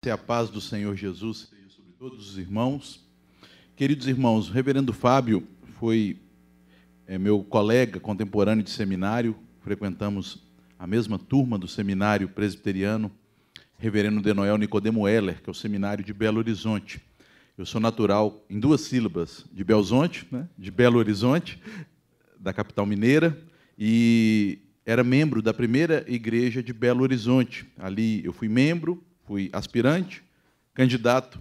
se a paz do Senhor Jesus seja sobre todos os irmãos. Queridos irmãos, o reverendo Fábio foi é, meu colega contemporâneo de seminário, frequentamos a mesma turma do seminário presbiteriano, reverendo Denoel Nicodemo Heller, que é o seminário de Belo Horizonte. Eu sou natural, em duas sílabas, de Belzonte, né, de Belo Horizonte, da capital mineira, e era membro da primeira igreja de Belo Horizonte. Ali eu fui membro, fui aspirante, candidato,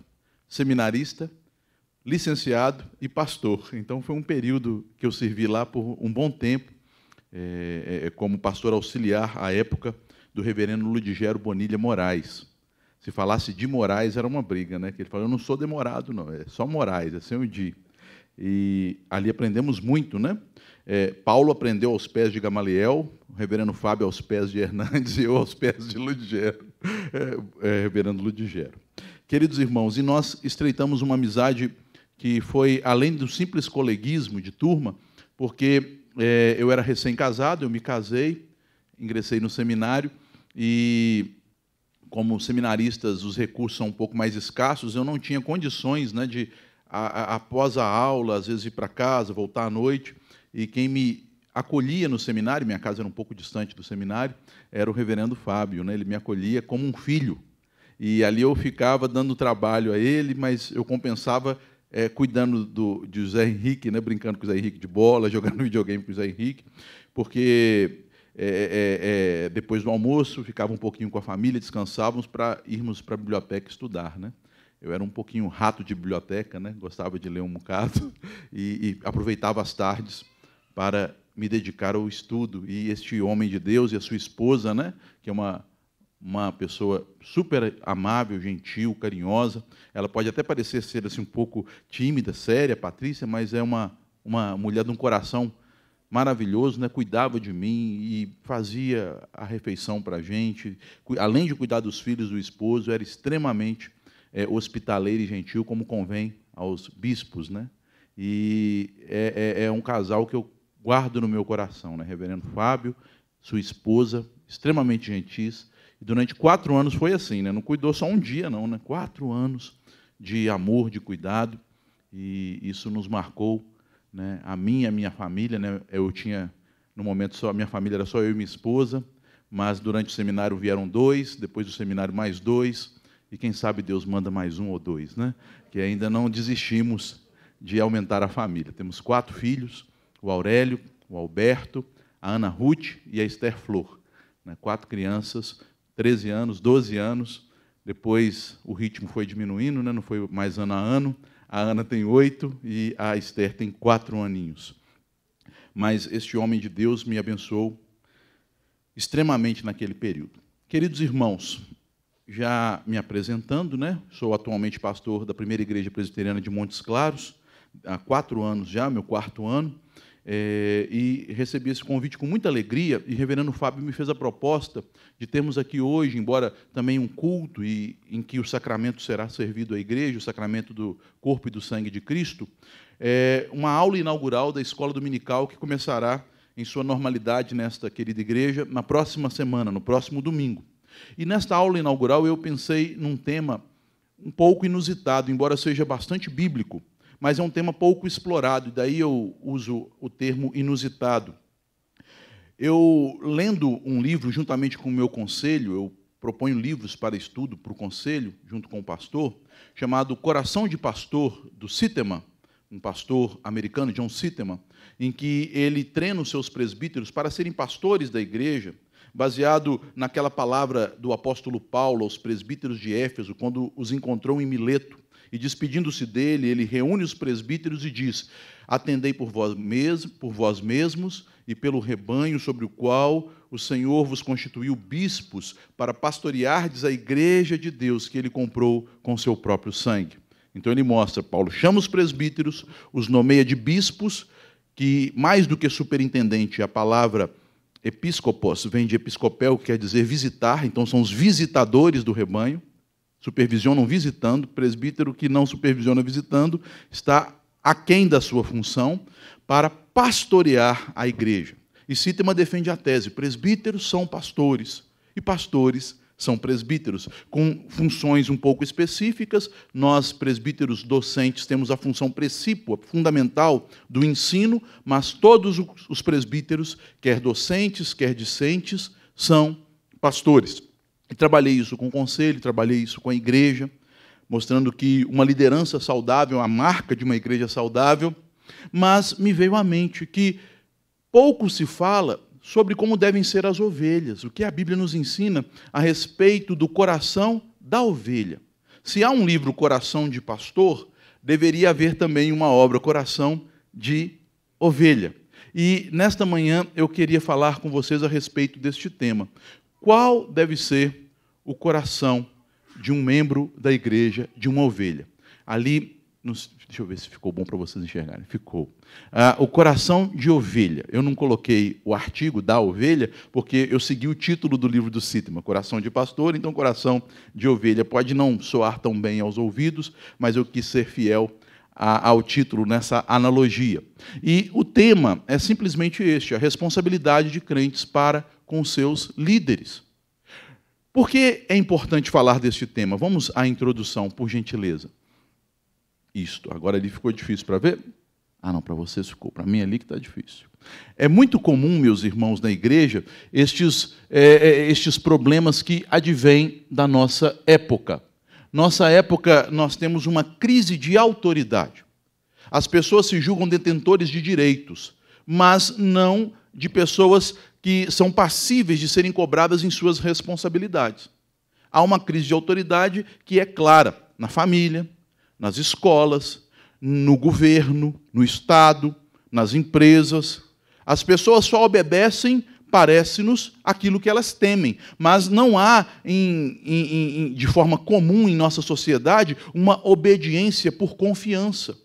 seminarista, licenciado e pastor. Então foi um período que eu servi lá por um bom tempo, é, como pastor auxiliar à época do reverendo Ludigero Bonilha Moraes. Se falasse de Moraes era uma briga, né? Que ele falou: "Eu não sou demorado, não, é só Moraes, é sem o di". E ali aprendemos muito, né? É, Paulo aprendeu aos pés de Gamaliel, o reverendo Fábio aos pés de Hernandes e eu aos pés de Ludigero. é, é, Reverendo Ludigero. Queridos irmãos, e nós estreitamos uma amizade que foi além do simples coleguismo de turma, porque é, eu era recém-casado, eu me casei, ingressei no seminário e como seminaristas os recursos são um pouco mais escassos, eu não tinha condições né, de, a, a, após a aula, às vezes ir para casa, voltar à noite, e quem me acolhia no seminário, minha casa era um pouco distante do seminário, era o reverendo Fábio, né? ele me acolhia como um filho. E ali eu ficava dando trabalho a ele, mas eu compensava é, cuidando do, de José Henrique, né? brincando com o José Henrique de bola, jogando videogame com o José Henrique, porque é, é, é, depois do almoço ficava um pouquinho com a família, descansávamos para irmos para a biblioteca estudar. Né? Eu era um pouquinho rato de biblioteca, né? gostava de ler um bocado e, e aproveitava as tardes para me dedicar ao estudo. E este homem de Deus e a sua esposa, né, que é uma, uma pessoa super amável, gentil, carinhosa, ela pode até parecer ser assim, um pouco tímida, séria, Patrícia, mas é uma, uma mulher de um coração maravilhoso, né? cuidava de mim e fazia a refeição para a gente. Além de cuidar dos filhos do esposo, era extremamente é, hospitaleiro e gentil, como convém aos bispos. Né? E é, é, é um casal que eu guardo no meu coração, né? Reverendo Fábio, sua esposa, extremamente gentis. E durante quatro anos foi assim, né? Não cuidou só um dia, não, né? Quatro anos de amor, de cuidado. E isso nos marcou, né? A mim e a minha família, né? Eu tinha, no momento, só a minha família era só eu e minha esposa. Mas durante o seminário vieram dois, depois do seminário mais dois. E quem sabe Deus manda mais um ou dois, né? Que ainda não desistimos de aumentar a família. Temos quatro filhos o Aurélio, o Alberto, a Ana Ruth e a Esther Flor. Né? Quatro crianças, 13 anos, 12 anos. Depois o ritmo foi diminuindo, né? não foi mais ano a ano. A Ana tem oito e a Esther tem quatro aninhos. Mas este homem de Deus me abençoou extremamente naquele período. Queridos irmãos, já me apresentando, né? Sou atualmente pastor da primeira igreja presbiteriana de Montes Claros há quatro anos já, meu quarto ano. É, e recebi esse convite com muita alegria, e o reverendo Fábio me fez a proposta de termos aqui hoje, embora também um culto e, em que o sacramento será servido à igreja, o sacramento do corpo e do sangue de Cristo, é, uma aula inaugural da escola dominical que começará em sua normalidade nesta querida igreja na próxima semana, no próximo domingo. E nesta aula inaugural eu pensei num tema um pouco inusitado, embora seja bastante bíblico, mas é um tema pouco explorado, e daí eu uso o termo inusitado. Eu, lendo um livro juntamente com o meu conselho, eu proponho livros para estudo para o conselho, junto com o pastor, chamado Coração de Pastor, do Sitema, um pastor americano, John Sitema, em que ele treina os seus presbíteros para serem pastores da igreja, baseado naquela palavra do apóstolo Paulo aos presbíteros de Éfeso, quando os encontrou em Mileto. E despedindo-se dele, ele reúne os presbíteros e diz: Atendei por vós, mesmo, por vós mesmos e pelo rebanho sobre o qual o Senhor vos constituiu bispos para pastoreardes a igreja de Deus que ele comprou com seu próprio sangue. Então ele mostra, Paulo chama os presbíteros, os nomeia de bispos, que mais do que superintendente, a palavra episcopos vem de episcopel, que quer dizer visitar, então são os visitadores do rebanho supervisionam visitando, presbítero que não supervisiona visitando, está aquém da sua função para pastorear a igreja. E Sítema defende a tese: presbíteros são pastores e pastores são presbíteros, com funções um pouco específicas. Nós, presbíteros docentes, temos a função precípua, fundamental do ensino, mas todos os presbíteros, quer docentes, quer discentes, são pastores. E trabalhei isso com o conselho, trabalhei isso com a igreja, mostrando que uma liderança saudável, a marca de uma igreja saudável, mas me veio à mente que pouco se fala sobre como devem ser as ovelhas, o que a Bíblia nos ensina a respeito do coração da ovelha. Se há um livro Coração de Pastor, deveria haver também uma obra Coração de Ovelha. E nesta manhã eu queria falar com vocês a respeito deste tema qual deve ser o coração de um membro da igreja, de uma ovelha. Ali, deixa eu ver se ficou bom para vocês enxergarem. Ficou. Ah, o coração de ovelha. Eu não coloquei o artigo da ovelha, porque eu segui o título do livro do Sítema, Coração de Pastor, então coração de ovelha. Pode não soar tão bem aos ouvidos, mas eu quis ser fiel a, ao título nessa analogia. E o tema é simplesmente este: a responsabilidade de crentes para com seus líderes. Por que é importante falar deste tema? Vamos à introdução, por gentileza. Isto, agora ali ficou difícil para ver? Ah, não, para vocês ficou, para mim é ali que está difícil. É muito comum, meus irmãos na igreja, estes, é, é, estes problemas que advêm da nossa época. Nossa época, nós temos uma crise de autoridade. As pessoas se julgam detentores de direitos, mas não de pessoas que são passíveis de serem cobradas em suas responsabilidades. Há uma crise de autoridade que é clara na família, nas escolas, no governo, no Estado, nas empresas. As pessoas só obedecem, parece-nos, aquilo que elas temem, mas não há, em, em, em, de forma comum em nossa sociedade, uma obediência por confiança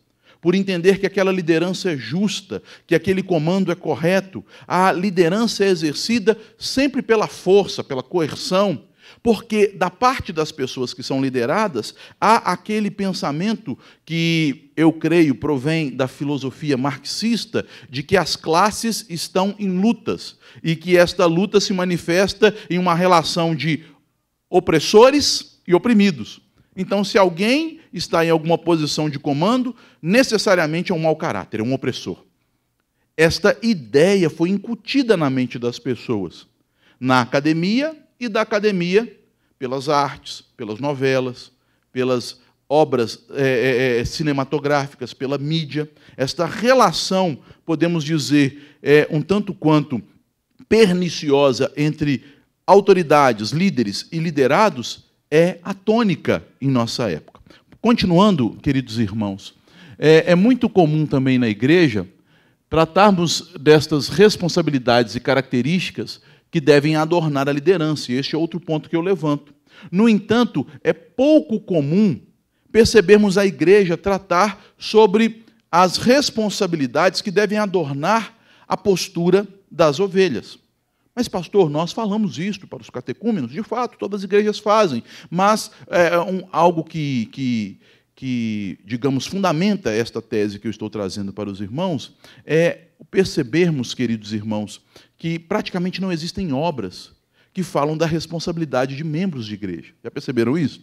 por entender que aquela liderança é justa, que aquele comando é correto. A liderança é exercida sempre pela força, pela coerção, porque da parte das pessoas que são lideradas, há aquele pensamento que eu creio provém da filosofia marxista de que as classes estão em lutas e que esta luta se manifesta em uma relação de opressores e oprimidos. Então, se alguém está em alguma posição de comando, necessariamente é um mau caráter, é um opressor. Esta ideia foi incutida na mente das pessoas, na academia e da academia, pelas artes, pelas novelas, pelas obras é, é, é cinematográficas, pela mídia. Esta relação, podemos dizer, é um tanto quanto perniciosa entre autoridades, líderes e liderados é atônica em nossa época. Continuando, queridos irmãos, é, é muito comum também na igreja tratarmos destas responsabilidades e características que devem adornar a liderança, e este é outro ponto que eu levanto. No entanto, é pouco comum percebermos a igreja tratar sobre as responsabilidades que devem adornar a postura das ovelhas. Mas, pastor, nós falamos isto para os catecúmenos, de fato, todas as igrejas fazem, mas é um, algo que, que, que, digamos, fundamenta esta tese que eu estou trazendo para os irmãos é percebermos, queridos irmãos, que praticamente não existem obras que falam da responsabilidade de membros de igreja. Já perceberam isso?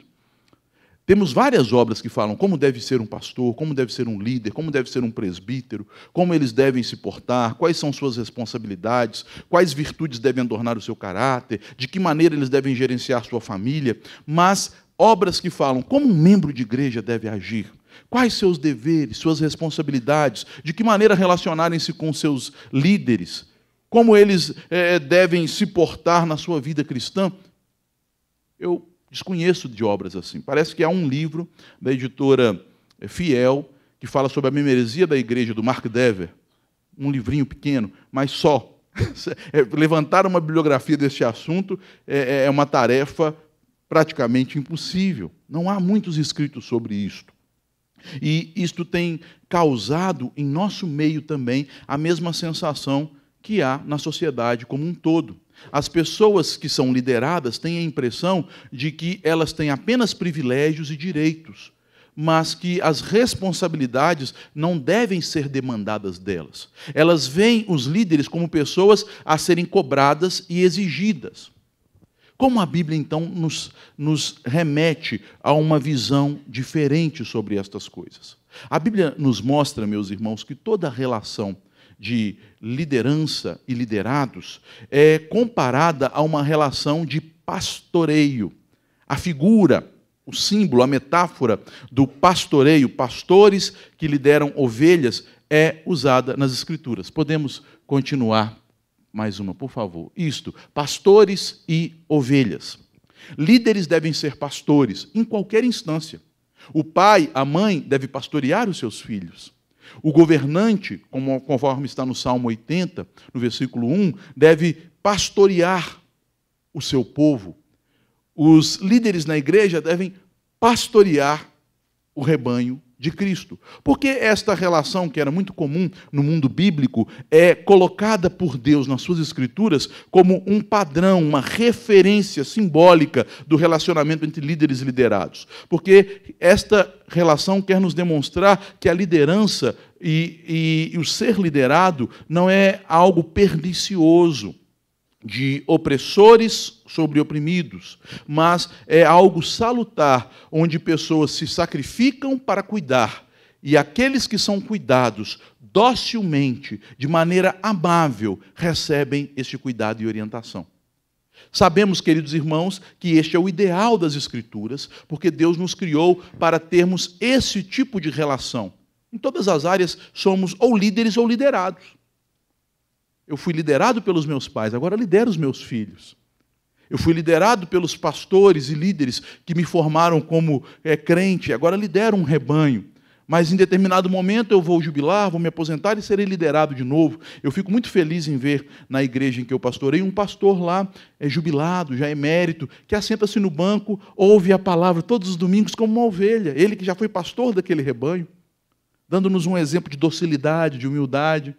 Temos várias obras que falam como deve ser um pastor, como deve ser um líder, como deve ser um presbítero, como eles devem se portar, quais são suas responsabilidades, quais virtudes devem adornar o seu caráter, de que maneira eles devem gerenciar sua família, mas obras que falam como um membro de igreja deve agir, quais seus deveres, suas responsabilidades, de que maneira relacionarem-se com seus líderes, como eles é, devem se portar na sua vida cristã. Eu desconheço de obras assim. Parece que há um livro da editora eh, Fiel que fala sobre a memeresia da igreja do Mark Dever, um livrinho pequeno, mas só. É, levantar uma bibliografia deste assunto é, é, é uma tarefa praticamente impossível. Não há muitos escritos sobre isto. E isto tem causado em nosso meio também a mesma sensação que há na sociedade como um todo. As pessoas que são lideradas têm a impressão de que elas têm apenas privilégios e direitos, mas que as responsabilidades não devem ser demandadas delas. Elas veem os líderes como pessoas a serem cobradas e exigidas. Como a Bíblia, então, nos, nos remete a uma visão diferente sobre estas coisas? A Bíblia nos mostra, meus irmãos, que toda relação de liderança e liderados é comparada a uma relação de pastoreio. A figura, o símbolo, a metáfora do pastoreio, pastores que lideram ovelhas, é usada nas Escrituras. Podemos continuar mais uma, por favor. Isto, pastores e ovelhas. Líderes devem ser pastores em qualquer instância. O pai, a mãe deve pastorear os seus filhos. O governante, conforme está no Salmo 80, no versículo 1, deve pastorear o seu povo. Os líderes na igreja devem pastorear o rebanho de Cristo. Porque esta relação, que era muito comum no mundo bíblico, é colocada por Deus nas suas escrituras como um padrão, uma referência simbólica do relacionamento entre líderes e liderados. Porque esta relação quer nos demonstrar que a liderança e, e, e o ser liderado não é algo pernicioso, de opressores sobre oprimidos, mas é algo salutar, onde pessoas se sacrificam para cuidar, e aqueles que são cuidados docilmente, de maneira amável, recebem este cuidado e orientação. Sabemos, queridos irmãos, que este é o ideal das Escrituras, porque Deus nos criou para termos esse tipo de relação. Em todas as áreas somos ou líderes ou liderados. Eu fui liderado pelos meus pais, agora lidero os meus filhos. Eu fui liderado pelos pastores e líderes que me formaram como é, crente, agora lidero um rebanho. Mas em determinado momento eu vou jubilar, vou me aposentar e serei liderado de novo. Eu fico muito feliz em ver na igreja em que eu pastorei um pastor lá, é jubilado, já emérito, que assenta-se no banco, ouve a palavra todos os domingos como uma ovelha. Ele que já foi pastor daquele rebanho, dando-nos um exemplo de docilidade, de humildade.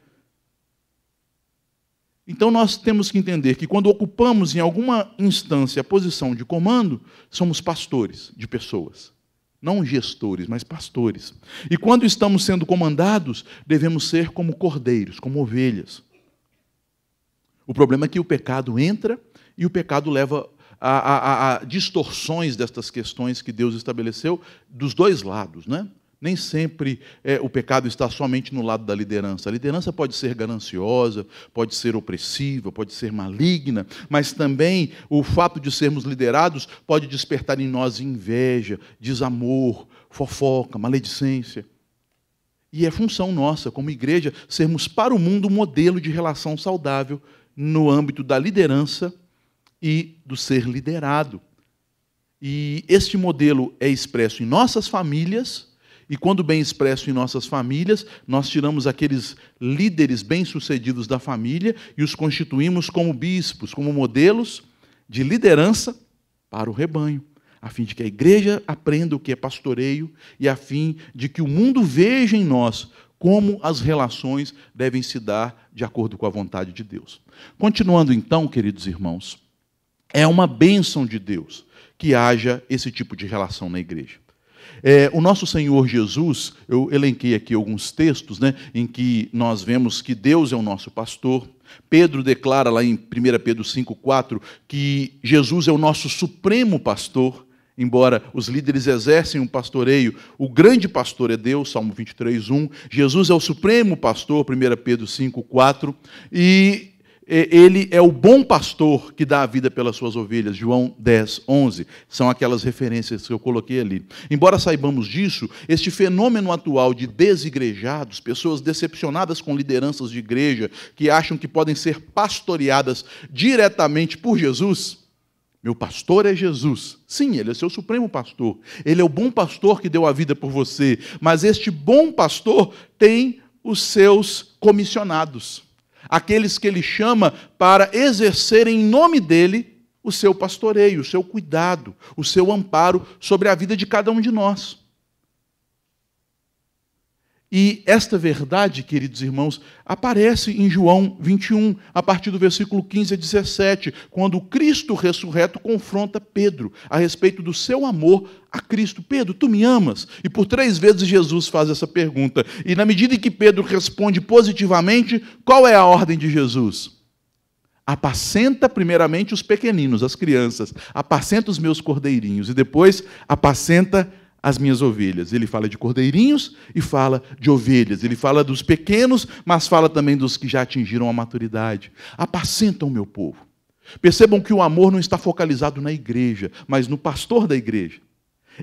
Então nós temos que entender que quando ocupamos em alguma instância a posição de comando, somos pastores de pessoas. Não gestores, mas pastores. E quando estamos sendo comandados, devemos ser como cordeiros, como ovelhas. O problema é que o pecado entra e o pecado leva a, a, a, distorções destas questões que Deus estabeleceu dos dois lados, né? Nem sempre é, o pecado está somente no lado da liderança. A liderança pode ser gananciosa, pode ser opressiva, pode ser maligna, mas também o fato de sermos liderados pode despertar em nós inveja, desamor, fofoca, maledicência. E é função nossa, como igreja, sermos para o mundo um modelo de relação saudável no âmbito da liderança e do ser liderado. E este modelo é expresso em nossas famílias e quando bem expresso em nossas famílias, nós tiramos aqueles líderes bem-sucedidos da família e os constituímos como bispos, como modelos de liderança para o rebanho, a fim de que a igreja aprenda o que é pastoreio e a fim de que o mundo veja em nós como as relações devem se dar de acordo com a vontade de Deus. Continuando então, queridos irmãos, é uma bênção de Deus que haja esse tipo de relação na igreja. É, o nosso Senhor Jesus, eu elenquei aqui alguns textos né, em que nós vemos que Deus é o nosso pastor. Pedro declara lá em 1 Pedro 5,4 que Jesus é o nosso supremo pastor. Embora os líderes exercem um pastoreio, o grande pastor é Deus, Salmo 23, 1. Jesus é o supremo pastor, 1 Pedro 5, 4. E ele é o bom pastor que dá a vida pelas suas ovelhas, João 10, 11. São aquelas referências que eu coloquei ali. Embora saibamos disso, este fenômeno atual de desigrejados, pessoas decepcionadas com lideranças de igreja, que acham que podem ser pastoreadas diretamente por Jesus, meu pastor é Jesus. Sim, ele é seu supremo pastor. Ele é o bom pastor que deu a vida por você. Mas este bom pastor tem os seus comissionados aqueles que ele chama para exercerem em nome dele o seu pastoreio, o seu cuidado, o seu amparo sobre a vida de cada um de nós. E esta verdade, queridos irmãos, aparece em João 21, a partir do versículo 15 a 17, quando Cristo ressurreto confronta Pedro a respeito do seu amor a Cristo. Pedro, tu me amas? E por três vezes Jesus faz essa pergunta. E na medida em que Pedro responde positivamente, qual é a ordem de Jesus? apacenta primeiramente os pequeninos, as crianças, apacenta os meus cordeirinhos e depois apacenta as minhas ovelhas. Ele fala de cordeirinhos e fala de ovelhas. Ele fala dos pequenos, mas fala também dos que já atingiram a maturidade. Apacentam o meu povo. Percebam que o amor não está focalizado na igreja, mas no pastor da igreja.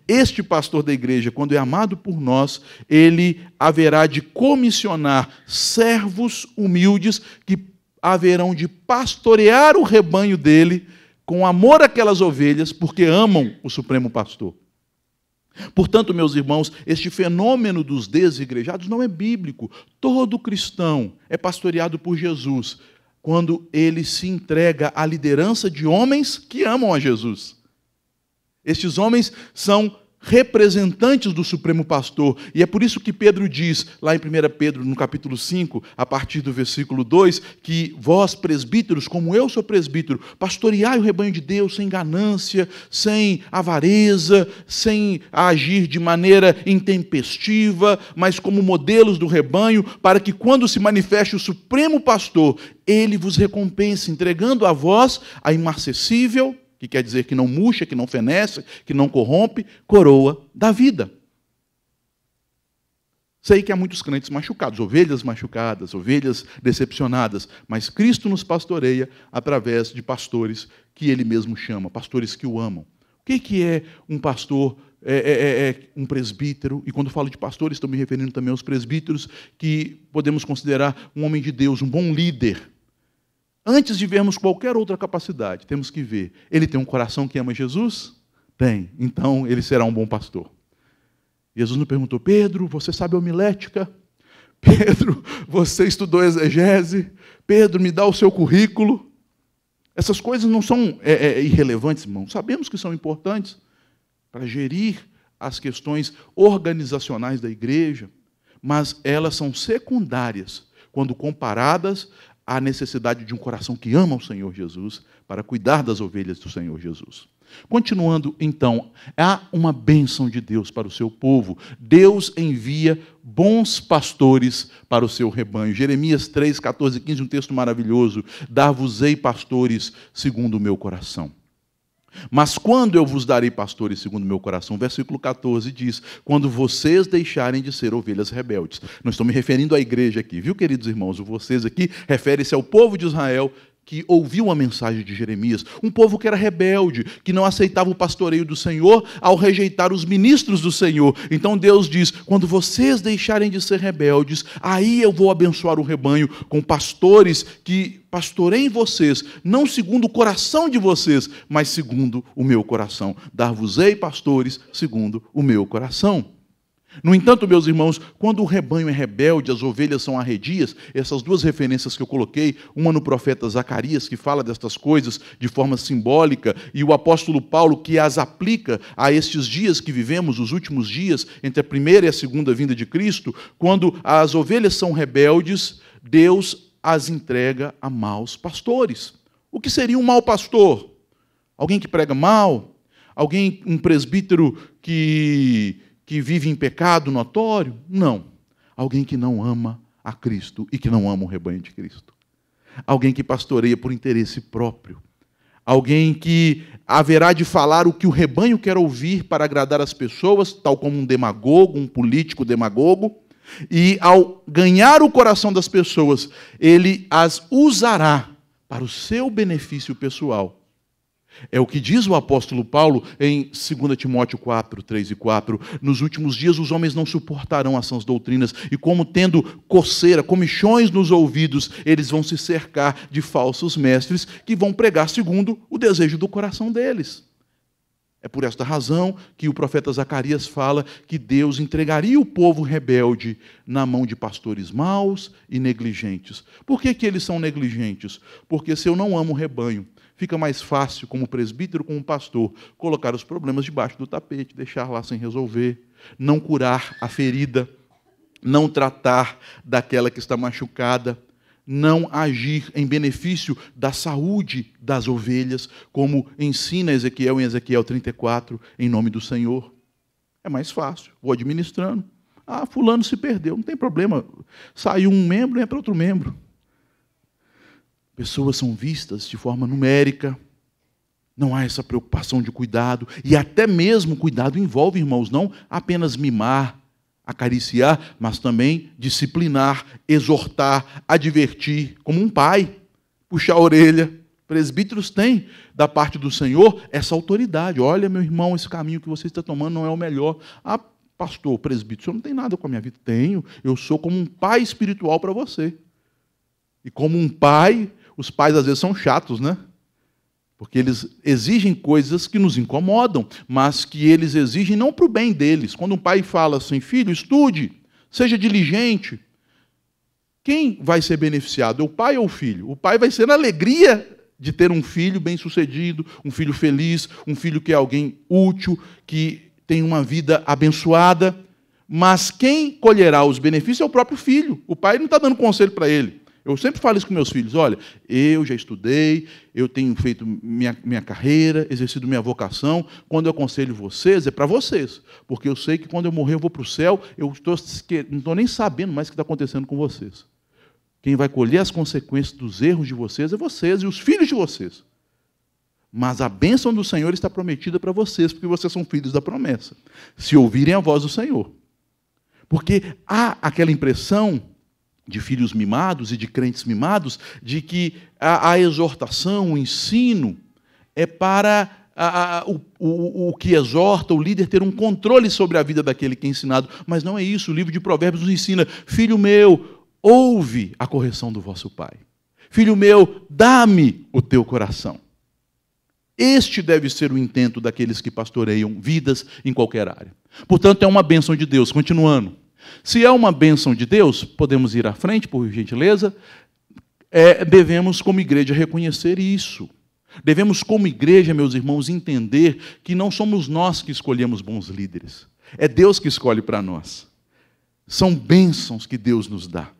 Este pastor da igreja, quando é amado por nós, ele haverá de comissionar servos humildes que haverão de pastorear o rebanho dele com amor àquelas ovelhas, porque amam o Supremo Pastor. Portanto, meus irmãos, este fenômeno dos desigrejados não é bíblico. Todo cristão é pastoreado por Jesus quando ele se entrega à liderança de homens que amam a Jesus. Estes homens são representantes do Supremo Pastor. E é por isso que Pedro diz, lá em 1 Pedro, no capítulo 5, a partir do versículo 2, que vós, presbíteros, como eu sou presbítero, pastoreai o rebanho de Deus sem ganância, sem avareza, sem agir de maneira intempestiva, mas como modelos do rebanho, para que quando se manifeste o Supremo Pastor, ele vos recompense, entregando a vós a imarcessível que quer dizer que não murcha, que não fenece, que não corrompe, coroa da vida. Sei que há muitos crentes machucados, ovelhas machucadas, ovelhas decepcionadas, mas Cristo nos pastoreia através de pastores que Ele mesmo chama, pastores que o amam. O que é um pastor, é, é, é, é um presbítero? E quando falo de pastores, estou me referindo também aos presbíteros, que podemos considerar um homem de Deus, um bom líder Antes de vermos qualquer outra capacidade, temos que ver: ele tem um coração que ama Jesus? Tem, então ele será um bom pastor. Jesus não perguntou: Pedro, você sabe homilética? Pedro, você estudou exegese? Pedro, me dá o seu currículo? Essas coisas não são é, é, é, irrelevantes, irmão. Sabemos que são importantes para gerir as questões organizacionais da igreja, mas elas são secundárias quando comparadas há necessidade de um coração que ama o Senhor Jesus para cuidar das ovelhas do Senhor Jesus. Continuando então, há uma bênção de Deus para o seu povo. Deus envia bons pastores para o seu rebanho. Jeremias 3, 14, 15, um texto maravilhoso. Dar-vos-ei pastores segundo o meu coração. Mas quando eu vos darei pastores segundo o meu coração, versículo 14 diz: quando vocês deixarem de ser ovelhas rebeldes. Não estou me referindo à igreja aqui, viu, queridos irmãos? O vocês aqui refere-se ao povo de Israel que ouviu a mensagem de Jeremias, um povo que era rebelde, que não aceitava o pastoreio do Senhor ao rejeitar os ministros do Senhor. Então Deus diz: quando vocês deixarem de ser rebeldes, aí eu vou abençoar o rebanho com pastores que pastoreiem vocês, não segundo o coração de vocês, mas segundo o meu coração. Dar-vos-ei pastores segundo o meu coração. No entanto, meus irmãos, quando o rebanho é rebelde, as ovelhas são arredias, essas duas referências que eu coloquei, uma no profeta Zacarias, que fala destas coisas de forma simbólica, e o apóstolo Paulo, que as aplica a estes dias que vivemos, os últimos dias, entre a primeira e a segunda vinda de Cristo, quando as ovelhas são rebeldes, Deus as entrega a maus pastores. O que seria um mau pastor? Alguém que prega mal? Alguém, um presbítero que que vive em pecado notório? Não. Alguém que não ama a Cristo e que não ama o rebanho de Cristo. Alguém que pastoreia por interesse próprio. Alguém que haverá de falar o que o rebanho quer ouvir para agradar as pessoas, tal como um demagogo, um político demagogo. E ao ganhar o coração das pessoas, ele as usará para o seu benefício pessoal é o que diz o apóstolo Paulo em 2 Timóteo 4, 3 e 4. Nos últimos dias os homens não suportarão as sãs doutrinas, e como tendo coceira, comichões nos ouvidos, eles vão se cercar de falsos mestres que vão pregar segundo o desejo do coração deles. É por esta razão que o profeta Zacarias fala que Deus entregaria o povo rebelde na mão de pastores maus e negligentes. Por que, que eles são negligentes? Porque se eu não amo o rebanho, fica mais fácil, como presbítero, como pastor, colocar os problemas debaixo do tapete, deixar lá sem resolver, não curar a ferida, não tratar daquela que está machucada, não agir em benefício da saúde das ovelhas, como ensina Ezequiel em Ezequiel 34, em nome do Senhor. É mais fácil, vou administrando. Ah, fulano se perdeu, não tem problema. Saiu um membro e entra outro membro pessoas são vistas de forma numérica, não há essa preocupação de cuidado, e até mesmo cuidado envolve, irmãos, não apenas mimar, acariciar, mas também disciplinar, exortar, advertir, como um pai, puxar a orelha. Presbíteros têm, da parte do Senhor, essa autoridade. Olha, meu irmão, esse caminho que você está tomando não é o melhor. Ah, pastor, presbítero, o senhor não tem nada com a minha vida. Tenho, eu sou como um pai espiritual para você. E como um pai, os pais às vezes são chatos, né? Porque eles exigem coisas que nos incomodam, mas que eles exigem não para o bem deles. Quando um pai fala assim, filho, estude, seja diligente, quem vai ser beneficiado? É o pai ou o filho? O pai vai ser na alegria de ter um filho bem-sucedido, um filho feliz, um filho que é alguém útil, que tem uma vida abençoada. Mas quem colherá os benefícios é o próprio filho. O pai não está dando conselho para ele. Eu sempre falo isso com meus filhos: olha, eu já estudei, eu tenho feito minha, minha carreira, exercido minha vocação. Quando eu aconselho vocês, é para vocês, porque eu sei que quando eu morrer eu vou para o céu, eu não estou nem sabendo mais o que está acontecendo com vocês. Quem vai colher as consequências dos erros de vocês é vocês e os filhos de vocês. Mas a bênção do Senhor está prometida para vocês, porque vocês são filhos da promessa, se ouvirem a voz do Senhor. Porque há aquela impressão de filhos mimados e de crentes mimados, de que a, a exortação, o ensino, é para a, a, o, o, o, que exorta o líder ter um controle sobre a vida daquele que é ensinado. Mas não é isso. O livro de Provérbios nos ensina: Filho meu, ouve a correção do vosso pai. Filho meu, dá-me o teu coração. Este deve ser o intento daqueles que pastoreiam vidas em qualquer área. Portanto, é uma bênção de Deus. Continuando. Se é uma bênção de Deus, podemos ir à frente, por gentileza. É, devemos, como igreja, reconhecer isso. Devemos, como igreja, meus irmãos, entender que não somos nós que escolhemos bons líderes. É Deus que escolhe para nós. São bênçãos que Deus nos dá.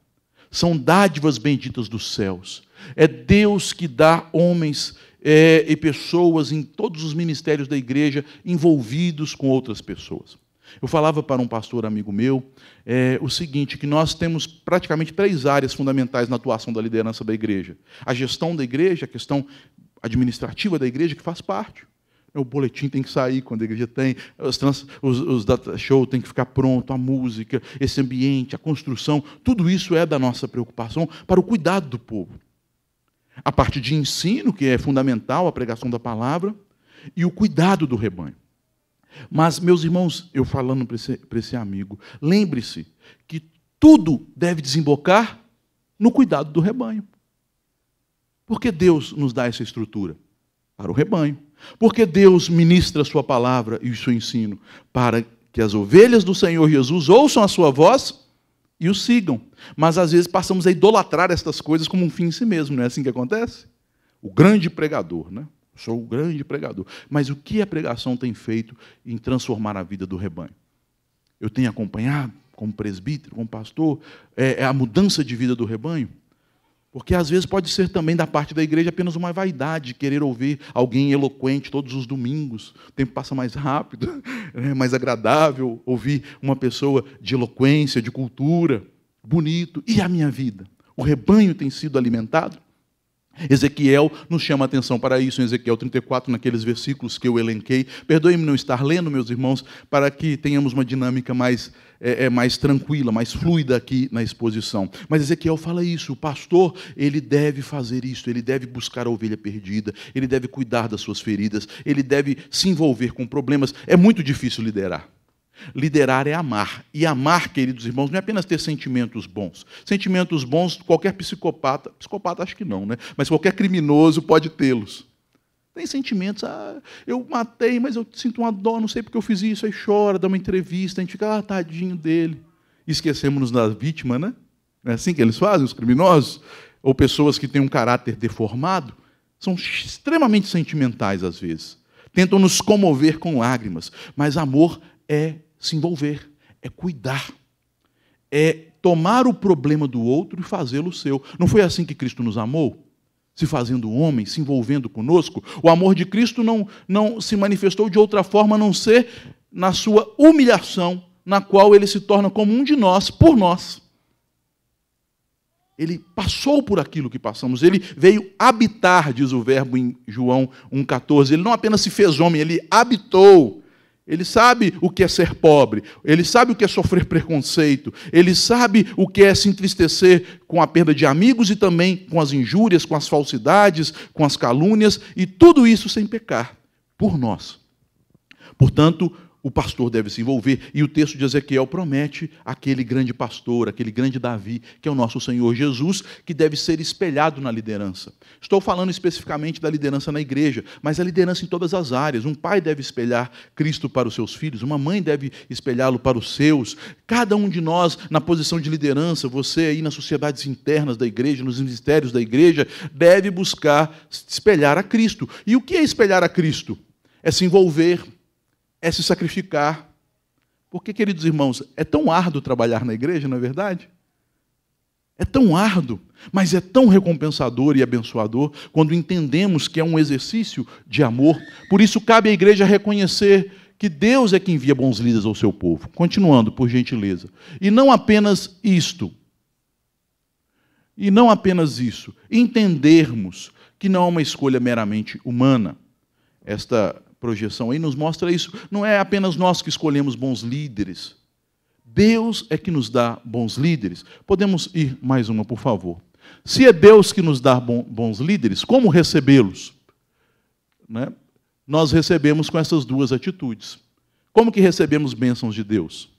São dádivas benditas dos céus. É Deus que dá homens é, e pessoas em todos os ministérios da igreja envolvidos com outras pessoas. Eu falava para um pastor amigo meu é, o seguinte: que nós temos praticamente três áreas fundamentais na atuação da liderança da igreja: a gestão da igreja, a questão administrativa da igreja, que faz parte. O boletim tem que sair quando a igreja tem, os, trans, os, os data show tem que ficar pronto, a música, esse ambiente, a construção, tudo isso é da nossa preocupação para o cuidado do povo. A parte de ensino, que é fundamental, a pregação da palavra, e o cuidado do rebanho. Mas, meus irmãos, eu falando para esse, esse amigo, lembre-se que tudo deve desembocar no cuidado do rebanho. Porque Deus nos dá essa estrutura para o rebanho. Porque Deus ministra a sua palavra e o seu ensino para que as ovelhas do Senhor Jesus ouçam a sua voz e o sigam. Mas às vezes passamos a idolatrar estas coisas como um fim em si mesmo, não é assim que acontece? O grande pregador, né? Sou o grande pregador. Mas o que a pregação tem feito em transformar a vida do rebanho? Eu tenho acompanhado, como presbítero, como pastor, é, é a mudança de vida do rebanho? Porque às vezes pode ser também da parte da igreja apenas uma vaidade, querer ouvir alguém eloquente todos os domingos. O tempo passa mais rápido, é mais agradável ouvir uma pessoa de eloquência, de cultura, bonito. E a minha vida? O rebanho tem sido alimentado? Ezequiel nos chama a atenção para isso em Ezequiel 34, naqueles versículos que eu elenquei. Perdoe-me não estar lendo, meus irmãos, para que tenhamos uma dinâmica mais, é, é, mais tranquila, mais fluida aqui na exposição. Mas Ezequiel fala isso: o pastor, ele deve fazer isso, ele deve buscar a ovelha perdida, ele deve cuidar das suas feridas, ele deve se envolver com problemas. É muito difícil liderar. Liderar é amar. E amar, queridos irmãos, não é apenas ter sentimentos bons. Sentimentos bons, qualquer psicopata, psicopata acho que não, né? Mas qualquer criminoso pode tê-los. Tem sentimentos, ah, eu matei, mas eu sinto uma dó, não sei porque eu fiz isso, aí chora, dá uma entrevista, a gente fica, ah, tadinho dele. Esquecemos-nos da vítima, né? Não é assim que eles fazem, os criminosos? Ou pessoas que têm um caráter deformado, são extremamente sentimentais às vezes. Tentam nos comover com lágrimas, mas amor é se envolver, é cuidar, é tomar o problema do outro e fazê-lo seu. Não foi assim que Cristo nos amou? Se fazendo homem, se envolvendo conosco? O amor de Cristo não, não se manifestou de outra forma a não ser na sua humilhação, na qual ele se torna como um de nós, por nós. Ele passou por aquilo que passamos, ele veio habitar, diz o verbo em João 1,14. Ele não apenas se fez homem, ele habitou ele sabe o que é ser pobre, ele sabe o que é sofrer preconceito, ele sabe o que é se entristecer com a perda de amigos e também com as injúrias, com as falsidades, com as calúnias e tudo isso sem pecar por nós. Portanto, o pastor deve se envolver. E o texto de Ezequiel promete aquele grande pastor, aquele grande Davi, que é o nosso Senhor Jesus, que deve ser espelhado na liderança. Estou falando especificamente da liderança na igreja, mas a liderança em todas as áreas. Um pai deve espelhar Cristo para os seus filhos, uma mãe deve espelhá-lo para os seus. Cada um de nós, na posição de liderança, você aí nas sociedades internas da igreja, nos ministérios da igreja, deve buscar espelhar a Cristo. E o que é espelhar a Cristo? É se envolver, é se sacrificar. Porque, queridos irmãos, é tão árduo trabalhar na igreja, não é verdade? É tão árduo, mas é tão recompensador e abençoador quando entendemos que é um exercício de amor. Por isso, cabe à igreja reconhecer que Deus é quem envia bons líderes ao seu povo. Continuando, por gentileza. E não apenas isto. E não apenas isso. Entendermos que não é uma escolha meramente humana. Esta projeção aí nos mostra isso. Não é apenas nós que escolhemos bons líderes. Deus é que nos dá bons líderes. Podemos ir mais uma, por favor. Se é Deus que nos dá bons líderes, como recebê-los? Né? Nós recebemos com essas duas atitudes. Como que recebemos bênçãos de Deus?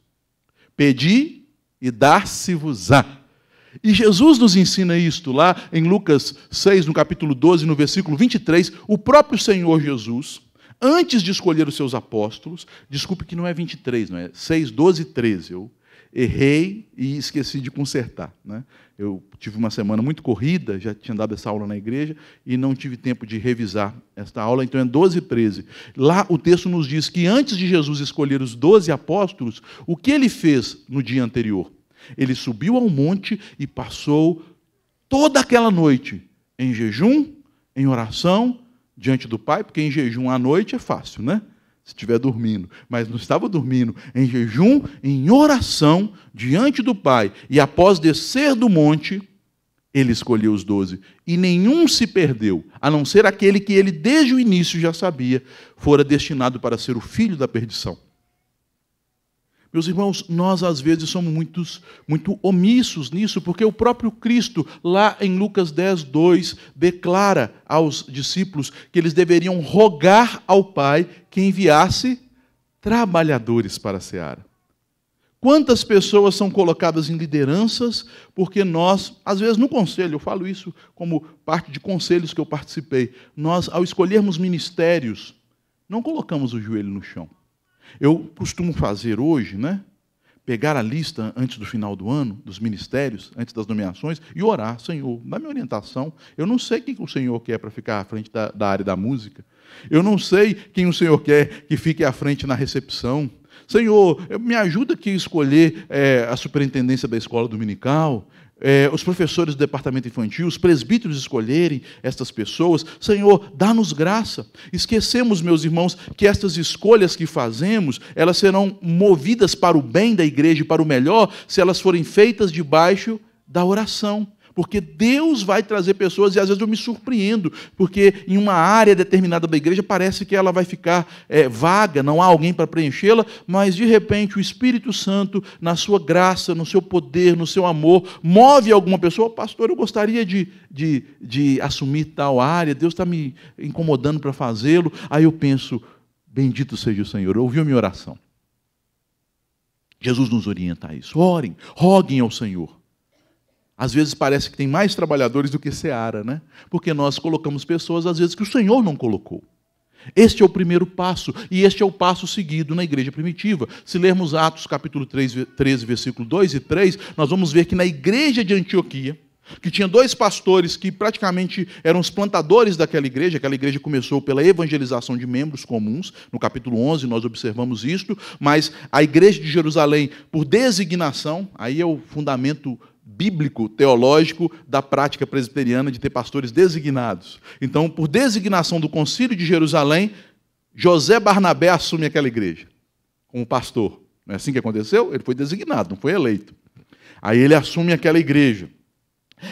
Pedi e dar-se-vos-á. E Jesus nos ensina isto lá em Lucas 6, no capítulo 12, no versículo 23. O próprio Senhor Jesus, Antes de escolher os seus apóstolos, desculpe que não é 23, não é 6, 12 e 13. Eu errei e esqueci de consertar. Né? Eu tive uma semana muito corrida, já tinha dado essa aula na igreja e não tive tempo de revisar esta aula, então é 12 e 13. Lá o texto nos diz que antes de Jesus escolher os 12 apóstolos, o que ele fez no dia anterior? Ele subiu ao monte e passou toda aquela noite em jejum, em oração diante do Pai, porque em jejum à noite é fácil, né? Se estiver dormindo, mas não estava dormindo, em jejum, em oração, diante do Pai. E após descer do monte, ele escolheu os doze. E nenhum se perdeu, a não ser aquele que ele desde o início já sabia fora destinado para ser o filho da perdição. Meus irmãos, nós às vezes somos muitos, muito omissos nisso, porque o próprio Cristo, lá em Lucas 10, 2, declara aos discípulos que eles deveriam rogar ao Pai que enviasse trabalhadores para a seara. Quantas pessoas são colocadas em lideranças porque nós, às vezes no conselho, eu falo isso como parte de conselhos que eu participei, nós, ao escolhermos ministérios, não colocamos o joelho no chão. Eu costumo fazer hoje, né? Pegar a lista antes do final do ano, dos ministérios, antes das nomeações, e orar, Senhor, dá-me orientação. Eu não sei quem o Senhor quer para ficar à frente da, da área da música. Eu não sei quem o Senhor quer que fique à frente na recepção. Senhor, me ajuda aqui a escolher é, a superintendência da escola dominical é, os professores do departamento infantil, os presbíteros escolherem estas pessoas. Senhor, dá-nos graça. Esquecemos, meus irmãos, que estas escolhas que fazemos, elas serão movidas para o bem da igreja e para o melhor, se elas forem feitas debaixo da oração porque Deus vai trazer pessoas, e às vezes eu me surpreendo, porque em uma área determinada da igreja parece que ela vai ficar é, vaga, não há alguém para preenchê-la, mas de repente o Espírito Santo, na sua graça, no seu poder, no seu amor, move alguma pessoa, pastor, eu gostaria de, de, de assumir tal área, Deus está me incomodando para fazê-lo. Aí eu penso, bendito seja o Senhor, ouviu minha oração. Jesus nos orienta a isso. Orem, roguem ao Senhor. Às vezes parece que tem mais trabalhadores do que seara, né? Porque nós colocamos pessoas, às vezes, que o Senhor não colocou. Este é o primeiro passo, e este é o passo seguido na igreja primitiva. Se lermos Atos capítulo 3, 13, versículo 2 e 3, nós vamos ver que na igreja de Antioquia, que tinha dois pastores que praticamente eram os plantadores daquela igreja, aquela igreja começou pela evangelização de membros comuns, no capítulo 11 nós observamos isto, mas a igreja de Jerusalém, por designação, aí é o fundamento bíblico, teológico da prática presbiteriana de ter pastores designados. Então, por designação do Concílio de Jerusalém, José Barnabé assume aquela igreja como pastor. Não é assim que aconteceu? Ele foi designado, não foi eleito. Aí ele assume aquela igreja.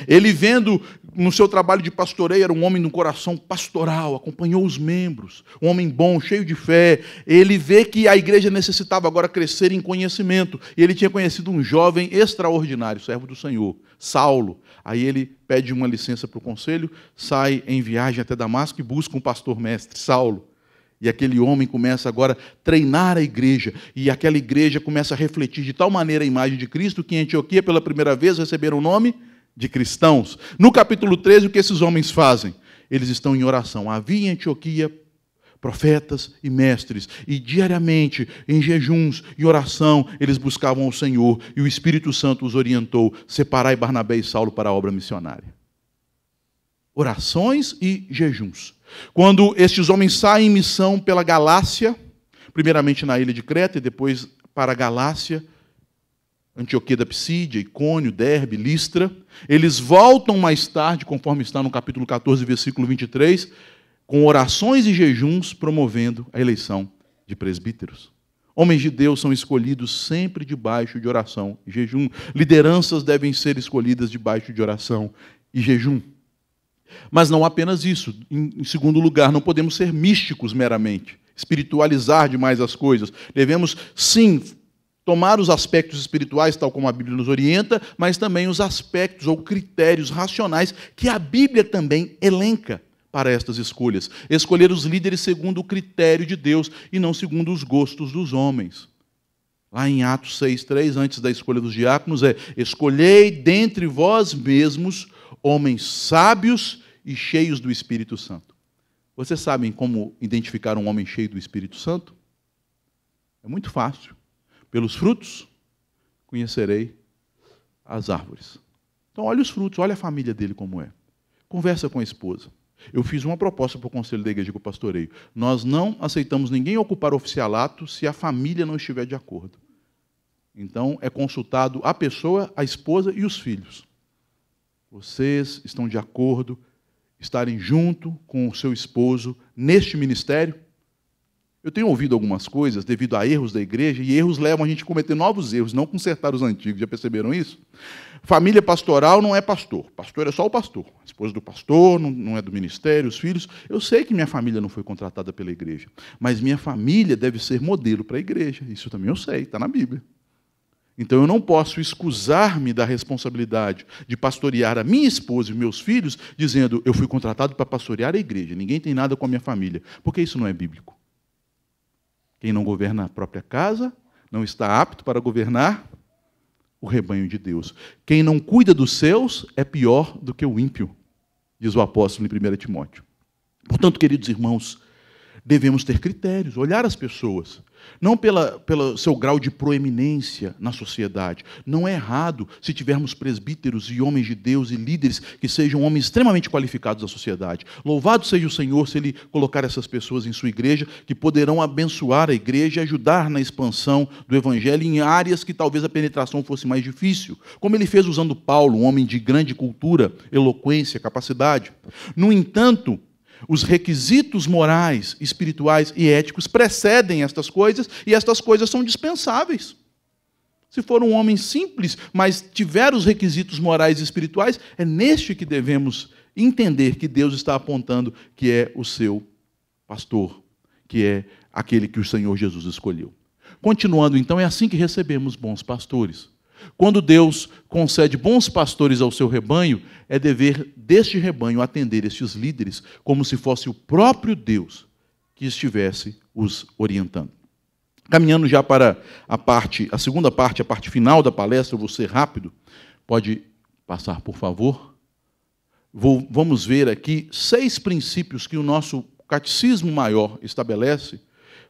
Ele, vendo no seu trabalho de pastoreio, era um homem de um coração pastoral, acompanhou os membros, um homem bom, cheio de fé. Ele vê que a igreja necessitava agora crescer em conhecimento. E ele tinha conhecido um jovem extraordinário, servo do Senhor, Saulo. Aí ele pede uma licença para o conselho, sai em viagem até Damasco e busca um pastor mestre, Saulo. E aquele homem começa agora a treinar a igreja, e aquela igreja começa a refletir de tal maneira a imagem de Cristo que em Antioquia, pela primeira vez, receberam o nome de cristãos. No capítulo 13, o que esses homens fazem? Eles estão em oração. Havia em Antioquia profetas e mestres, e diariamente, em jejuns e oração, eles buscavam ao Senhor, e o Espírito Santo os orientou: separai Barnabé e Saulo para a obra missionária. Orações e jejuns. Quando estes homens saem em missão pela Galácia, primeiramente na ilha de Creta e depois para a Galácia, Antioquia da Psídia, Icônio, Derbe, Listra. Eles voltam mais tarde, conforme está no capítulo 14, versículo 23, com orações e jejuns promovendo a eleição de presbíteros. Homens de Deus são escolhidos sempre debaixo de oração e jejum. Lideranças devem ser escolhidas debaixo de oração e jejum. Mas não apenas isso. Em segundo lugar, não podemos ser místicos meramente, espiritualizar demais as coisas. Devemos, sim, tomar os aspectos espirituais, tal como a Bíblia nos orienta, mas também os aspectos ou critérios racionais que a Bíblia também elenca para estas escolhas. Escolher os líderes segundo o critério de Deus e não segundo os gostos dos homens. Lá em Atos 6,3, antes da escolha dos diáconos, é: Escolhei dentre vós mesmos homens sábios e cheios do Espírito Santo. Vocês sabem como identificar um homem cheio do Espírito Santo? É muito fácil pelos frutos conhecerei as árvores. Então, olha os frutos, olha a família dele como é. Conversa com a esposa. Eu fiz uma proposta para o conselho da igreja que eu pastoreio. Nós não aceitamos ninguém ocupar oficialato se a família não estiver de acordo. Então, é consultado a pessoa, a esposa e os filhos. Vocês estão de acordo estarem junto com o seu esposo neste ministério? Eu tenho ouvido algumas coisas devido a erros da igreja, e erros levam a gente a cometer novos erros, não consertar os antigos. Já perceberam isso? Família pastoral não é pastor. Pastor é só o pastor. A esposa do pastor, não é do ministério, os filhos. Eu sei que minha família não foi contratada pela igreja, mas minha família deve ser modelo para a igreja. Isso também eu sei, está na Bíblia. Então eu não posso excusar-me da responsabilidade de pastorear a minha esposa e meus filhos, dizendo eu fui contratado para pastorear a igreja, ninguém tem nada com a minha família, porque isso não é bíblico. Quem não governa a própria casa não está apto para governar o rebanho de Deus. Quem não cuida dos seus é pior do que o ímpio, diz o apóstolo em 1 Timóteo. Portanto, queridos irmãos, devemos ter critérios, olhar as pessoas. Não pela, pelo seu grau de proeminência na sociedade. Não é errado se tivermos presbíteros e homens de Deus e líderes que sejam homens extremamente qualificados da sociedade. Louvado seja o Senhor se Ele colocar essas pessoas em sua igreja que poderão abençoar a igreja e ajudar na expansão do Evangelho em áreas que talvez a penetração fosse mais difícil, como ele fez usando Paulo, um homem de grande cultura, eloquência, capacidade. No entanto, os requisitos morais, espirituais e éticos precedem estas coisas e estas coisas são dispensáveis. Se for um homem simples, mas tiver os requisitos morais e espirituais, é neste que devemos entender que Deus está apontando que é o seu pastor, que é aquele que o Senhor Jesus escolheu. Continuando, então, é assim que recebemos bons pastores. Quando Deus concede bons pastores ao seu rebanho, é dever deste rebanho atender estes líderes como se fosse o próprio Deus que estivesse os orientando. Caminhando já para a parte, a segunda parte, a parte final da palestra, eu vou ser rápido. Pode passar, por favor. Vou, vamos ver aqui seis princípios que o nosso catecismo maior estabelece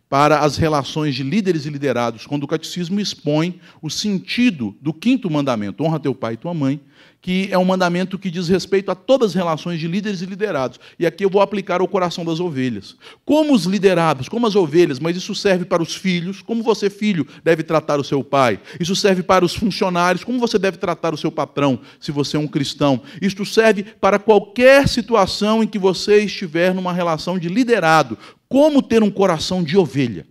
para as relações de líderes e liderados, quando o catecismo expõe o sentido do quinto mandamento, honra teu pai e tua mãe, que é um mandamento que diz respeito a todas as relações de líderes e liderados. E aqui eu vou aplicar ao coração das ovelhas. Como os liderados, como as ovelhas, mas isso serve para os filhos, como você, filho, deve tratar o seu pai. Isso serve para os funcionários, como você deve tratar o seu patrão, se você é um cristão. Isto serve para qualquer situação em que você estiver numa relação de liderado. Como ter um coração de ovelha?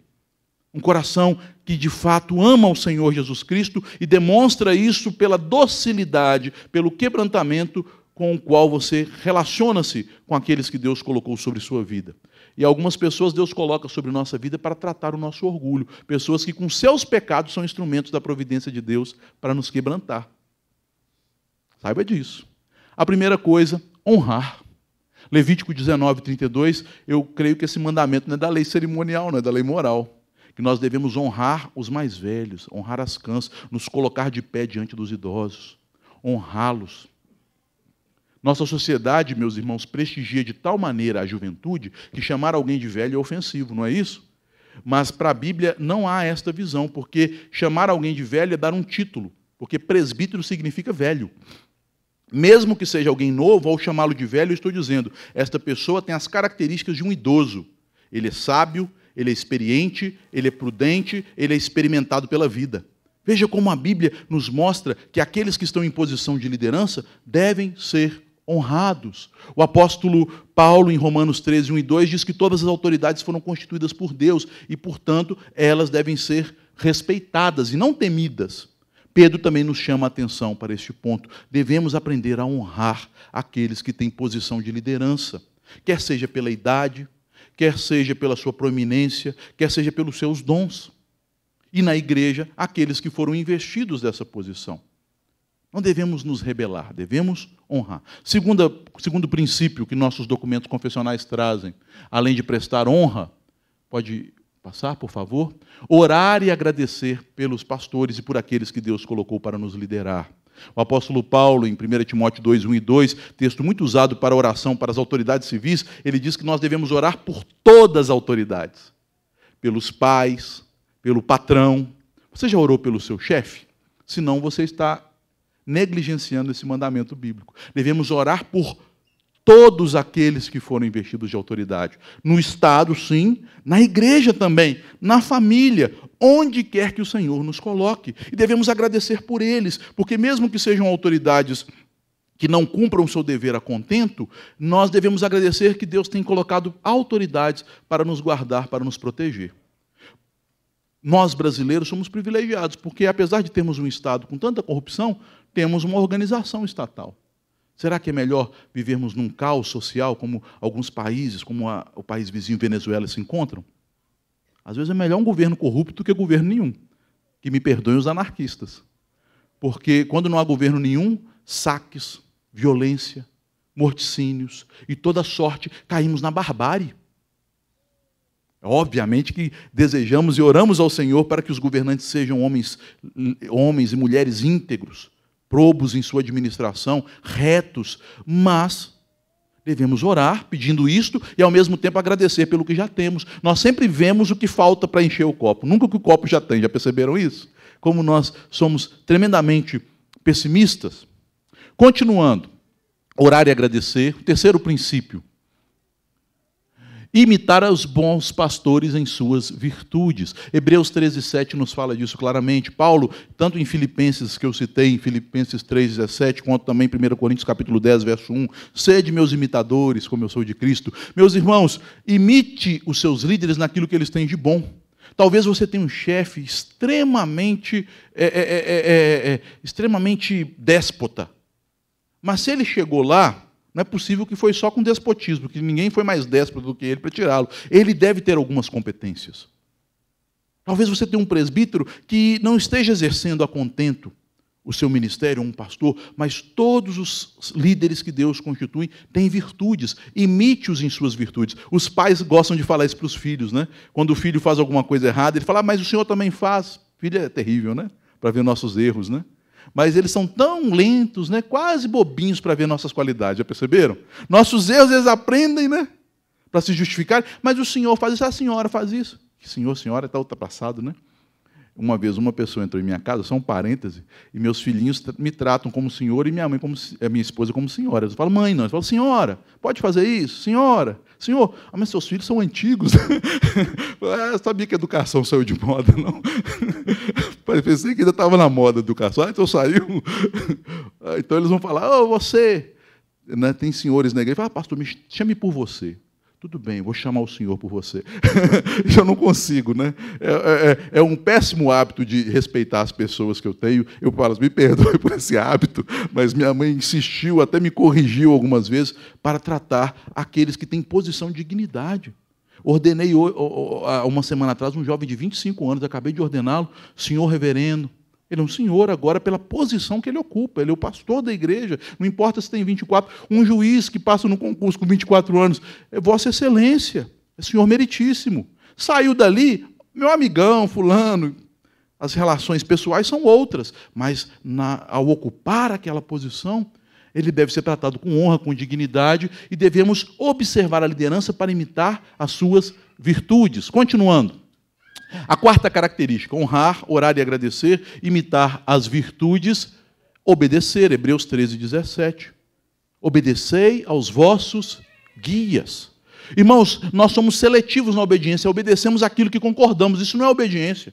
Um coração que de fato ama o Senhor Jesus Cristo e demonstra isso pela docilidade, pelo quebrantamento com o qual você relaciona-se com aqueles que Deus colocou sobre sua vida. E algumas pessoas Deus coloca sobre nossa vida para tratar o nosso orgulho, pessoas que com seus pecados são instrumentos da providência de Deus para nos quebrantar. Saiba disso. A primeira coisa, honrar. Levítico 19, 32, eu creio que esse mandamento não é da lei cerimonial, não é da lei moral. Que nós devemos honrar os mais velhos, honrar as cãs, nos colocar de pé diante dos idosos, honrá-los. Nossa sociedade, meus irmãos, prestigia de tal maneira a juventude que chamar alguém de velho é ofensivo, não é isso? Mas para a Bíblia não há esta visão, porque chamar alguém de velho é dar um título, porque presbítero significa velho. Mesmo que seja alguém novo, ao chamá-lo de velho, eu estou dizendo: esta pessoa tem as características de um idoso. Ele é sábio, ele é experiente, ele é prudente, ele é experimentado pela vida. Veja como a Bíblia nos mostra que aqueles que estão em posição de liderança devem ser honrados. O apóstolo Paulo, em Romanos 13, 1 e 2, diz que todas as autoridades foram constituídas por Deus e, portanto, elas devem ser respeitadas e não temidas. Pedro também nos chama a atenção para este ponto. Devemos aprender a honrar aqueles que têm posição de liderança, quer seja pela idade, quer seja pela sua proeminência, quer seja pelos seus dons. E na igreja, aqueles que foram investidos dessa posição. Não devemos nos rebelar, devemos honrar. Segunda, segundo princípio que nossos documentos confessionais trazem, além de prestar honra, pode passar, por favor. Orar e agradecer pelos pastores e por aqueles que Deus colocou para nos liderar. O apóstolo Paulo, em 1 Timóteo 2, 1 e 2, texto muito usado para oração para as autoridades civis, ele diz que nós devemos orar por todas as autoridades: pelos pais, pelo patrão. Você já orou pelo seu chefe? Senão você está negligenciando esse mandamento bíblico. Devemos orar por todos todos aqueles que foram investidos de autoridade. No Estado, sim, na igreja também, na família, onde quer que o Senhor nos coloque. E devemos agradecer por eles, porque mesmo que sejam autoridades que não cumpram o seu dever a contento, nós devemos agradecer que Deus tem colocado autoridades para nos guardar, para nos proteger. Nós brasileiros somos privilegiados, porque apesar de termos um Estado com tanta corrupção, temos uma organização estatal Será que é melhor vivermos num caos social como alguns países, como a, o país vizinho Venezuela se encontram? Às vezes é melhor um governo corrupto do que governo nenhum. Que me perdoem os anarquistas. Porque quando não há governo nenhum, saques, violência, morticínios e toda sorte, caímos na barbárie. Obviamente que desejamos e oramos ao Senhor para que os governantes sejam homens, homens e mulheres íntegros, reprobos em sua administração, retos, mas devemos orar pedindo isto e ao mesmo tempo agradecer pelo que já temos. Nós sempre vemos o que falta para encher o copo, nunca o que o copo já tem. Já perceberam isso? Como nós somos tremendamente pessimistas. Continuando, orar e agradecer. O terceiro princípio, imitar os bons pastores em suas virtudes. Hebreus 13:7 nos fala disso claramente. Paulo, tanto em Filipenses que eu citei, em Filipenses 3:17, quanto também em 1 Coríntios capítulo 10, verso 1, sede meus imitadores, como eu sou de Cristo. Meus irmãos, imite os seus líderes naquilo que eles têm de bom. Talvez você tenha um chefe extremamente, é, é, é, extremamente déspota, mas se ele chegou lá não é possível que foi só com despotismo, que ninguém foi mais déspota do que ele para tirá-lo. Ele deve ter algumas competências. Talvez você tenha um presbítero que não esteja exercendo a contento o seu ministério, um pastor, mas todos os líderes que Deus constitui têm virtudes. Imite-os em suas virtudes. Os pais gostam de falar isso para os filhos, né? Quando o filho faz alguma coisa errada, ele fala, ah, mas o senhor também faz. Filho é terrível, né? Para ver nossos erros, né? mas eles são tão lentos, né? quase bobinhos para ver nossas qualidades, já perceberam? Nossos erros eles aprendem, né? Para se justificar, mas o senhor faz isso, a ah, senhora faz isso. Senhor, senhora, está ultrapassado, né? Uma vez uma pessoa entrou em minha casa, só um parêntese, e meus filhinhos me tratam como senhor e minha mãe como minha esposa como senhora. Eu falo, mãe, não. Eu falo, senhora, pode fazer isso? Senhora. Senhor, ah, mas seus filhos são antigos. ah, sabia que a educação saiu de moda, não? Pensei que ainda estava na moda a educação, ah, então saiu. Ah, então eles vão falar, oh, você. Né, tem senhores na igreja, fala, ah, pastor, me chame por você tudo bem, vou chamar o senhor por você. eu não consigo, né? É, é, é, é, um péssimo hábito de respeitar as pessoas que eu tenho. Eu falo, me perdoe por esse hábito, mas minha mãe insistiu, até me corrigiu algumas vezes, para tratar aqueles que têm posição de dignidade. Ordenei uma semana atrás um jovem de 25 anos, acabei de ordená-lo, senhor reverendo, ele é um senhor agora pela posição que ele ocupa. Ele é o pastor da igreja. Não importa se tem 24. Um juiz que passa no concurso com 24 anos. É Vossa Excelência. É senhor meritíssimo. Saiu dali, meu amigão, fulano. As relações pessoais são outras. Mas na, ao ocupar aquela posição, ele deve ser tratado com honra, com dignidade. E devemos observar a liderança para imitar as suas virtudes. Continuando. A quarta característica: honrar, orar e agradecer, imitar as virtudes, obedecer. Hebreus 13, 17. Obedecei aos vossos guias. Irmãos, nós somos seletivos na obediência, obedecemos aquilo que concordamos, isso não é obediência.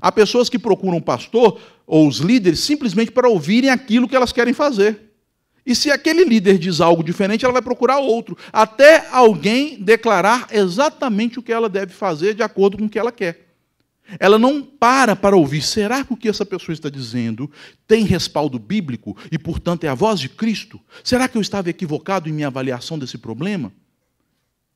Há pessoas que procuram o pastor ou os líderes simplesmente para ouvirem aquilo que elas querem fazer. E se aquele líder diz algo diferente, ela vai procurar outro, até alguém declarar exatamente o que ela deve fazer de acordo com o que ela quer. Ela não para para ouvir, será que o que essa pessoa está dizendo tem respaldo bíblico e, portanto, é a voz de Cristo? Será que eu estava equivocado em minha avaliação desse problema?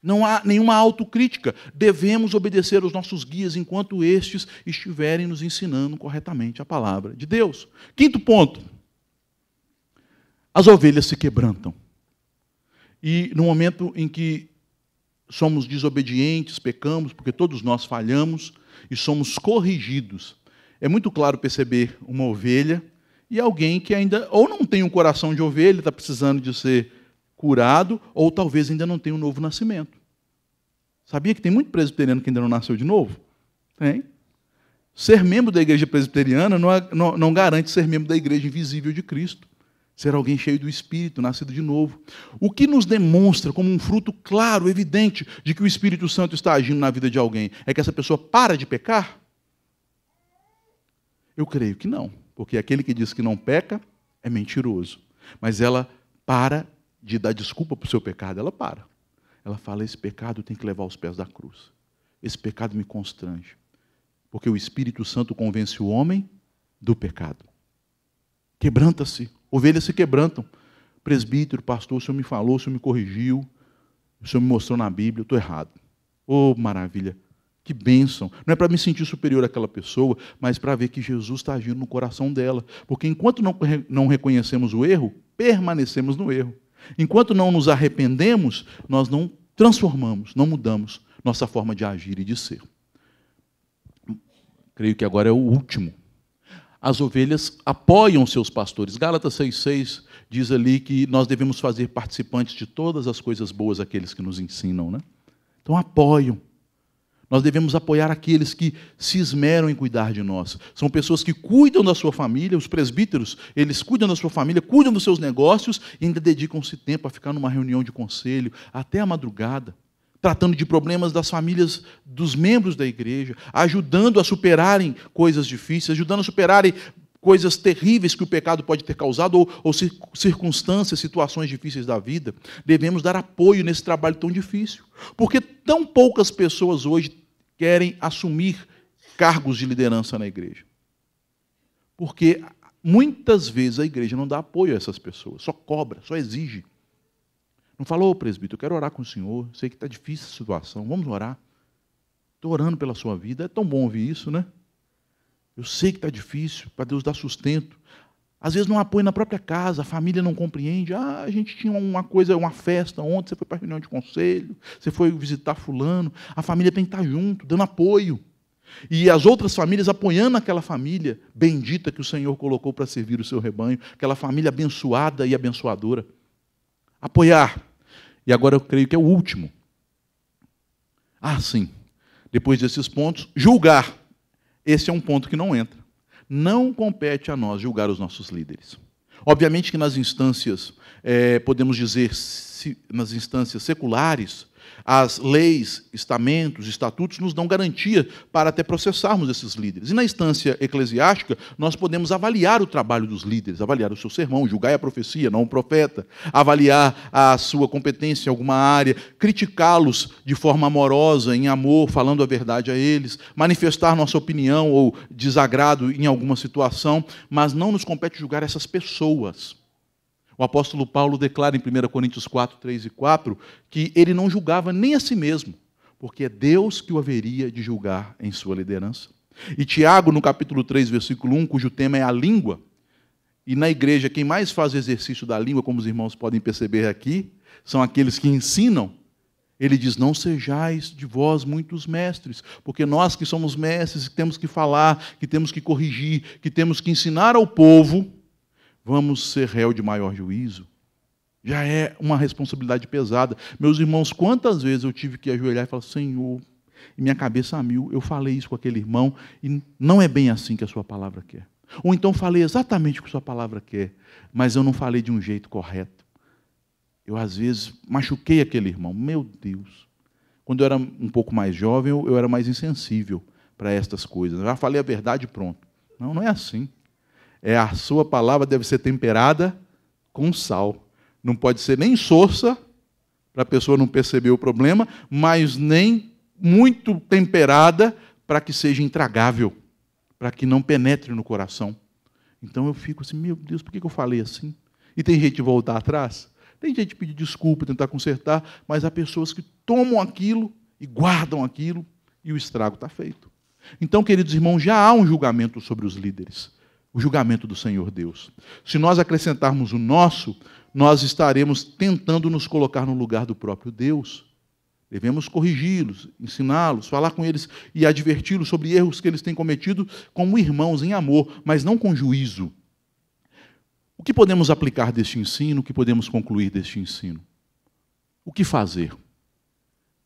Não há nenhuma autocrítica. Devemos obedecer os nossos guias enquanto estes estiverem nos ensinando corretamente a palavra de Deus. Quinto ponto as ovelhas se quebrantam. E no momento em que somos desobedientes, pecamos, porque todos nós falhamos e somos corrigidos. É muito claro perceber uma ovelha e alguém que ainda ou não tem um coração de ovelha, está precisando de ser curado, ou talvez ainda não tenha um novo nascimento. Sabia que tem muito presbiteriano que ainda não nasceu de novo? Tem. Ser membro da igreja presbiteriana não, não, não garante ser membro da igreja invisível de Cristo ser alguém cheio do Espírito, nascido de novo. O que nos demonstra como um fruto claro, evidente, de que o Espírito Santo está agindo na vida de alguém é que essa pessoa para de pecar? Eu creio que não, porque aquele que diz que não peca é mentiroso. Mas ela para de dar desculpa para o seu pecado, ela para. Ela fala: esse pecado tem que levar aos pés da cruz. Esse pecado me constrange. Porque o Espírito Santo convence o homem do pecado. Quebranta-se Ovelhas se quebrantam. Presbítero, pastor, o senhor me falou, o senhor me corrigiu, o senhor me mostrou na Bíblia, eu estou errado. Oh, maravilha! Que bênção! Não é para me sentir superior àquela pessoa, mas para ver que Jesus está agindo no coração dela. Porque enquanto não, não reconhecemos o erro, permanecemos no erro. Enquanto não nos arrependemos, nós não transformamos, não mudamos nossa forma de agir e de ser. Creio que agora é o último as ovelhas apoiam seus pastores. Gálatas 6,6 diz ali que nós devemos fazer participantes de todas as coisas boas aqueles que nos ensinam. Né? Então, apoiam. Nós devemos apoiar aqueles que se esmeram em cuidar de nós. São pessoas que cuidam da sua família, os presbíteros, eles cuidam da sua família, cuidam dos seus negócios e ainda dedicam-se tempo a ficar numa reunião de conselho até a madrugada tratando de problemas das famílias dos membros da igreja, ajudando a superarem coisas difíceis, ajudando a superarem coisas terríveis que o pecado pode ter causado, ou, ou circunstâncias, situações difíceis da vida, devemos dar apoio nesse trabalho tão difícil. Porque tão poucas pessoas hoje querem assumir cargos de liderança na igreja. Porque muitas vezes a igreja não dá apoio a essas pessoas, só cobra, só exige. Não falou, oh, presbítero, eu quero orar com o senhor, sei que está difícil a situação, vamos orar. Estou orando pela sua vida, é tão bom ouvir isso, né? Eu sei que está difícil, para Deus dar sustento. Às vezes não apoio na própria casa, a família não compreende. Ah, a gente tinha uma coisa, uma festa ontem, você foi para a reunião de conselho, você foi visitar fulano. A família tem que estar tá junto, dando apoio. E as outras famílias apoiando aquela família bendita que o Senhor colocou para servir o seu rebanho, aquela família abençoada e abençoadora. Apoiar. E agora eu creio que é o último. Ah, sim. Depois desses pontos, julgar. Esse é um ponto que não entra. Não compete a nós julgar os nossos líderes. Obviamente que nas instâncias, é, podemos dizer, nas instâncias seculares, as leis, estamentos, estatutos nos dão garantia para até processarmos esses líderes. E na instância eclesiástica, nós podemos avaliar o trabalho dos líderes, avaliar o seu sermão, julgar a profecia, não o profeta, avaliar a sua competência em alguma área, criticá-los de forma amorosa, em amor, falando a verdade a eles, manifestar nossa opinião ou desagrado em alguma situação, mas não nos compete julgar essas pessoas. O apóstolo Paulo declara em 1 Coríntios 4, 3 e 4 que ele não julgava nem a si mesmo, porque é Deus que o haveria de julgar em sua liderança. E Tiago, no capítulo 3, versículo 1, cujo tema é a língua, e na igreja quem mais faz o exercício da língua, como os irmãos podem perceber aqui, são aqueles que ensinam. Ele diz: Não sejais de vós muitos mestres, porque nós que somos mestres, que temos que falar, que temos que corrigir, que temos que ensinar ao povo, vamos ser réu de maior juízo? Já é uma responsabilidade pesada. Meus irmãos, quantas vezes eu tive que ajoelhar e falar, Senhor, minha cabeça a mil, eu falei isso com aquele irmão, e não é bem assim que a sua palavra quer. Ou então falei exatamente o que a sua palavra quer, mas eu não falei de um jeito correto. Eu, às vezes, machuquei aquele irmão. Meu Deus. Quando eu era um pouco mais jovem, eu era mais insensível para estas coisas. Eu já falei a verdade pronto. Não, não é assim é a sua palavra deve ser temperada com sal. Não pode ser nem sorsa, para a pessoa não perceber o problema, mas nem muito temperada para que seja intragável, para que não penetre no coração. Então eu fico assim, meu Deus, por que eu falei assim? E tem gente voltar atrás? Tem gente pedir desculpa, tentar consertar, mas há pessoas que tomam aquilo e guardam aquilo e o estrago está feito. Então, queridos irmãos, já há um julgamento sobre os líderes o julgamento do Senhor Deus. Se nós acrescentarmos o nosso, nós estaremos tentando nos colocar no lugar do próprio Deus. Devemos corrigi-los, ensiná-los, falar com eles e adverti-los sobre erros que eles têm cometido como irmãos em amor, mas não com juízo. O que podemos aplicar deste ensino? O que podemos concluir deste ensino? O que fazer?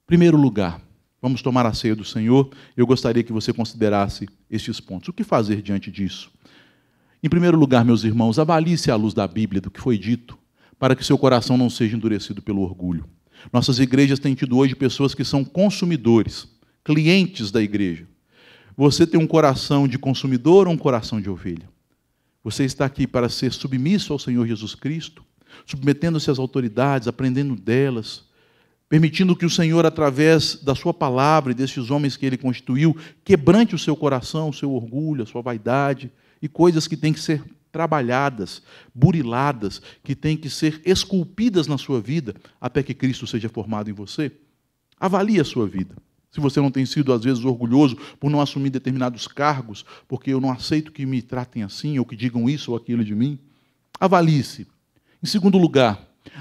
Primeiro lugar, vamos tomar a ceia do Senhor. Eu gostaria que você considerasse estes pontos. O que fazer diante disso? Em primeiro lugar, meus irmãos, avalie-se à luz da Bíblia, do que foi dito, para que seu coração não seja endurecido pelo orgulho. Nossas igrejas têm tido hoje pessoas que são consumidores, clientes da igreja. Você tem um coração de consumidor ou um coração de ovelha? Você está aqui para ser submisso ao Senhor Jesus Cristo, submetendo-se às autoridades, aprendendo delas, permitindo que o Senhor, através da Sua palavra e desses homens que Ele constituiu, quebrante o seu coração, o seu orgulho, a sua vaidade e coisas que têm que ser trabalhadas, buriladas, que têm que ser esculpidas na sua vida até que Cristo seja formado em você? Avalie a sua vida. Se você não tem sido, às vezes, orgulhoso por não assumir determinados cargos, porque eu não aceito que me tratem assim, ou que digam isso ou aquilo de mim, avalie-se. Em segundo lugar,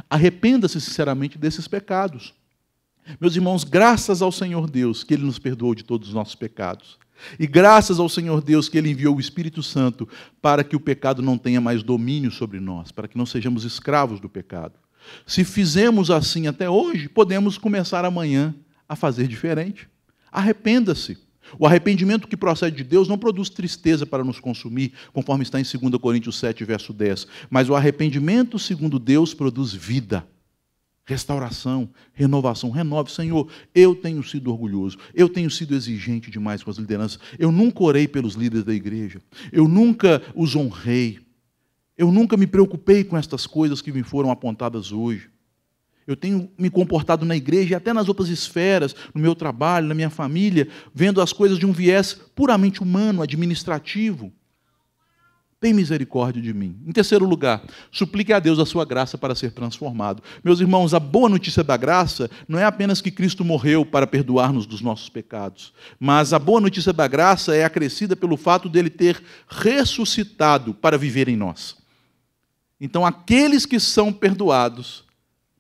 arrependa-se sinceramente desses pecados. Meus irmãos, graças ao Senhor Deus que Ele nos perdoou de todos os nossos pecados. E graças ao Senhor Deus que Ele enviou o Espírito Santo para que o pecado não tenha mais domínio sobre nós, para que não sejamos escravos do pecado. Se fizemos assim até hoje, podemos começar amanhã a fazer diferente. Arrependa-se. O arrependimento que procede de Deus não produz tristeza para nos consumir, conforme está em 2 Coríntios 7, verso 10. Mas o arrependimento segundo Deus produz vida restauração, renovação. Renove, Senhor. Eu tenho sido orgulhoso, eu tenho sido exigente demais com as lideranças. Eu nunca orei pelos líderes da igreja, eu nunca os honrei, eu nunca me preocupei com estas coisas que me foram apontadas hoje. Eu tenho me comportado na igreja e até nas outras esferas, no meu trabalho, na minha família, vendo as coisas de um viés puramente humano, administrativo tem misericórdia de mim. Em terceiro lugar, suplique a Deus a sua graça para ser transformado. Meus irmãos, a boa notícia da graça não é apenas que Cristo morreu para perdoar-nos dos nossos pecados, mas a boa notícia da graça é acrescida pelo fato dele ter ressuscitado para viver em nós. Então, aqueles que são perdoados,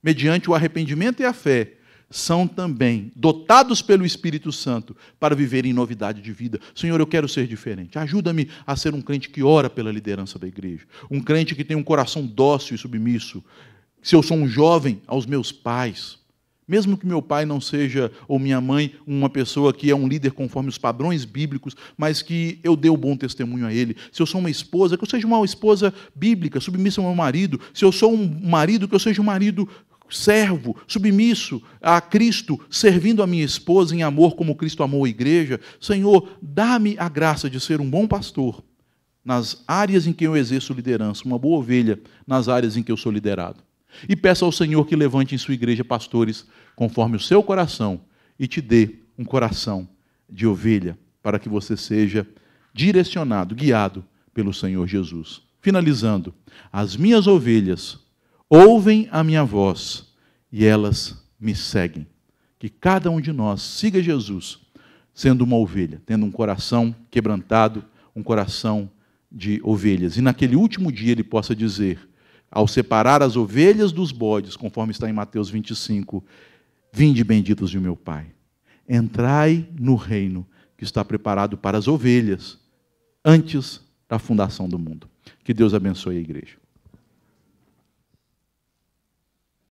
mediante o arrependimento e a fé, são também dotados pelo Espírito Santo para viverem novidade de vida. Senhor, eu quero ser diferente. Ajuda-me a ser um crente que ora pela liderança da igreja, um crente que tem um coração dócil e submisso. Se eu sou um jovem, aos meus pais. Mesmo que meu pai não seja, ou minha mãe, uma pessoa que é um líder conforme os padrões bíblicos, mas que eu dê o um bom testemunho a ele. Se eu sou uma esposa, que eu seja uma esposa bíblica, submissa ao meu marido. Se eu sou um marido, que eu seja um marido servo, submisso a Cristo, servindo a minha esposa em amor como Cristo amou a igreja, Senhor, dá-me a graça de ser um bom pastor nas áreas em que eu exerço liderança, uma boa ovelha nas áreas em que eu sou liderado. E peço ao Senhor que levante em sua igreja pastores conforme o seu coração e te dê um coração de ovelha para que você seja direcionado, guiado pelo Senhor Jesus. Finalizando, as minhas ovelhas ouvem a minha voz e elas me seguem. Que cada um de nós siga Jesus, sendo uma ovelha, tendo um coração quebrantado, um coração de ovelhas. E naquele último dia ele possa dizer, ao separar as ovelhas dos bodes, conforme está em Mateus 25, vinde benditos de meu Pai, entrai no reino que está preparado para as ovelhas antes da fundação do mundo. Que Deus abençoe a igreja.